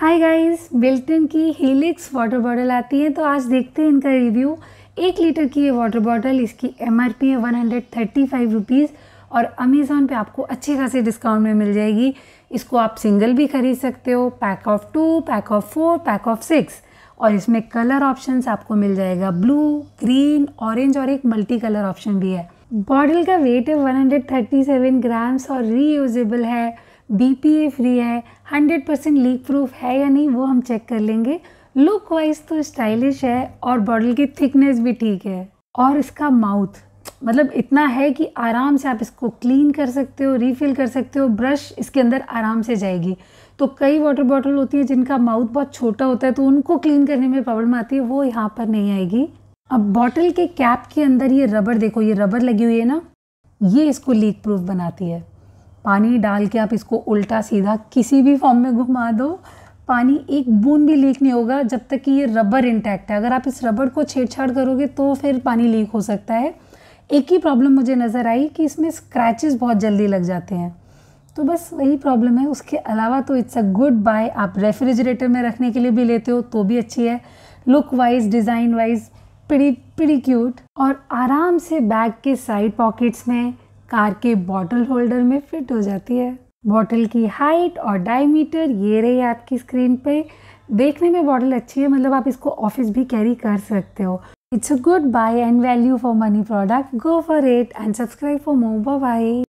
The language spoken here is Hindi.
हाय गाइस बिल्टन की हीलिक्स वाटर बॉटल आती है तो आज देखते हैं इनका रिव्यू एक लीटर की ये वाटर बॉटल इसकी एम आर पी है one hundred thirty five rupees और अमेज़ोन पे आपको अच्छे खासे डिस्काउंट में मिल जाएगी इसको आप सिंगल भी खरीद सकते हो pack of two pack of four pack of six और इसमें कलर ऑप्शन आपको मिल जाएगा ब्लू ग्रीन ऑरेंज और एक मल्टी कलर ऑप्शन भी है बॉटल का वेट है सेवन ग्राम्स और रीयूजेबल है बी फ्री है 100 परसेंट लीक प्रूफ है या नहीं वो हम चेक कर लेंगे लुक वाइज तो स्टाइलिश है और बॉटल की थिकनेस भी ठीक है और इसका माउथ मतलब इतना है कि आराम से आप इसको क्लीन कर सकते हो रीफिल कर सकते हो ब्रश इसके अंदर आराम से जाएगी तो कई वाटर बॉटल होती है जिनका माउथ बहुत छोटा होता है तो उनको क्लीन करने में प्रॉब्लम आती है वो यहाँ पर नहीं आएगी अब बॉटल के कैप के अंदर ये रबर देखो ये रबर लगी हुई है ना ये इसको लीक प्रूफ बनाती है पानी डाल के आप इसको उल्टा सीधा किसी भी फॉर्म में घुमा दो पानी एक बूंद भी लीक नहीं होगा जब तक कि ये रबर इंटैक्ट है अगर आप इस रबर को छेड़छाड़ करोगे तो फिर पानी लीक हो सकता है एक ही प्रॉब्लम मुझे नज़र आई कि इसमें स्क्रैचेस बहुत जल्दी लग जाते हैं तो बस वही प्रॉब्लम है उसके अलावा तो इट्स अ गुड बाय आप रेफ्रिजरेटर में रखने के लिए भी लेते हो तो भी अच्छी है look wise design wise pretty pretty cute और आराम से बैग के साइड पॉकेट्स में कार के बॉटल होल्डर में फिट हो जाती है बॉटल की हाइट और डायमीटर ये रही आपकी स्क्रीन पे देखने में बॉटल अच्छी है मतलब आप इसको ऑफिस भी कैरी कर सकते हो it's a good buy and value for money product go for it and subscribe for मोबा बाई